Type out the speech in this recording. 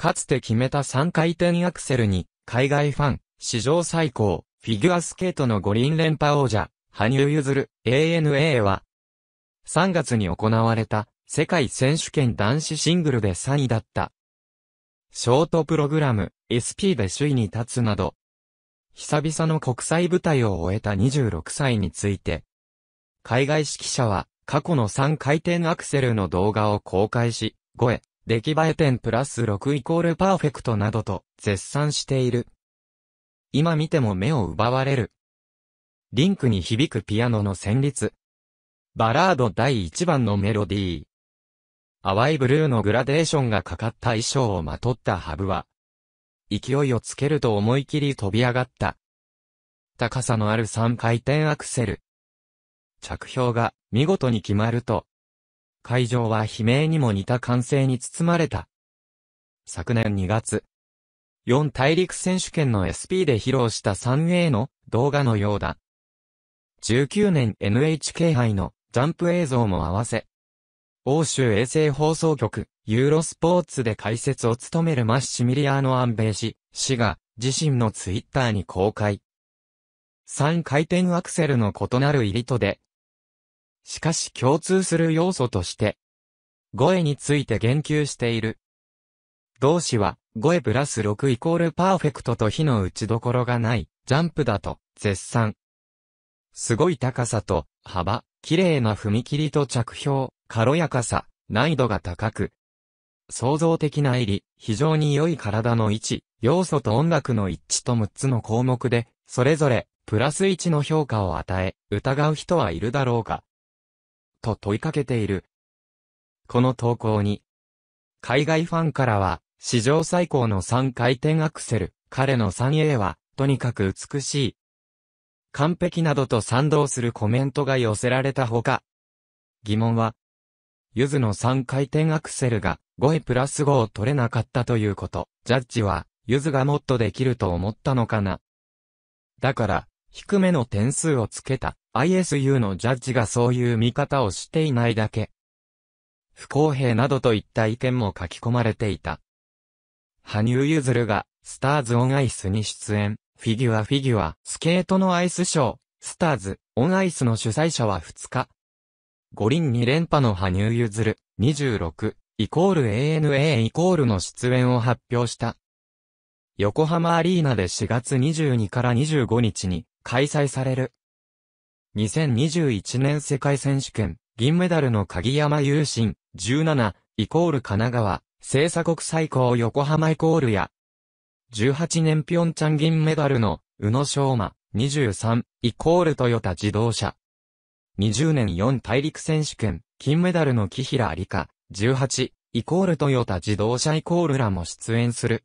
かつて決めた3回転アクセルに、海外ファン、史上最高、フィギュアスケートの五輪連覇王者、羽生結弦、ANA は、3月に行われた、世界選手権男子シングルで3位だった。ショートプログラム、SP で首位に立つなど、久々の国際舞台を終えた26歳について、海外指揮者は過去の3回転アクセルの動画を公開し、5出来栄え点プラス6イコールパーフェクトなどと絶賛している。今見ても目を奪われる。リンクに響くピアノの旋律。バラード第1番のメロディー。淡いブルーのグラデーションがかかった衣装をまとったハブは、勢いをつけると思い切り飛び上がった。高さのある3回転アクセル。着氷が見事に決まると、会場は悲鳴にも似た歓声に包まれた。昨年2月、4大陸選手権の SP で披露した 3A の動画のようだ。19年 NHK 杯のジャンプ映像も合わせ、欧州衛星放送局、ユーロスポーツで解説を務めるマッシミリアーノ・アンベイ氏、氏が自身のツイッターに公開。3回転アクセルの異なる入りとで、しかし共通する要素として、語彙について言及している。同詞は、語彙プラス6イコールパーフェクトと火の打ちどころがない、ジャンプだと、絶賛。すごい高さと、幅、綺麗な踏切と着氷、軽やかさ、難易度が高く。創造的な入り、非常に良い体の位置、要素と音楽の一致と6つの項目で、それぞれ、プラス1の評価を与え、疑う人はいるだろうか。と問いかけている。この投稿に、海外ファンからは、史上最高の3回転アクセル、彼の 3A は、とにかく美しい。完璧などと賛同するコメントが寄せられたほか、疑問は、ゆずの3回転アクセルが5位プラス5を取れなかったということ、ジャッジは、ゆずがもっとできると思ったのかな。だから、低めの点数をつけた ISU のジャッジがそういう見方をしていないだけ。不公平などといった意見も書き込まれていた。羽生結弦がスターズオンアイスに出演、フィギュアフィギュア、スケートのアイスショー、スターズオンアイスの主催者は2日。五輪2連覇の羽生結弦26イコール ANA イコールの出演を発表した。横浜アリーナで4月22から25日に開催される。2021年世界選手権、銀メダルの鍵山優心、17、イコール神奈川、聖鎖国最高横浜イコールや、18年ピョンチャン銀メダルの、宇野昌磨、23、イコールトヨタ自動車。20年4大陸選手権、金メダルの木平理香、18、イコールトヨタ自動車イコールらも出演する。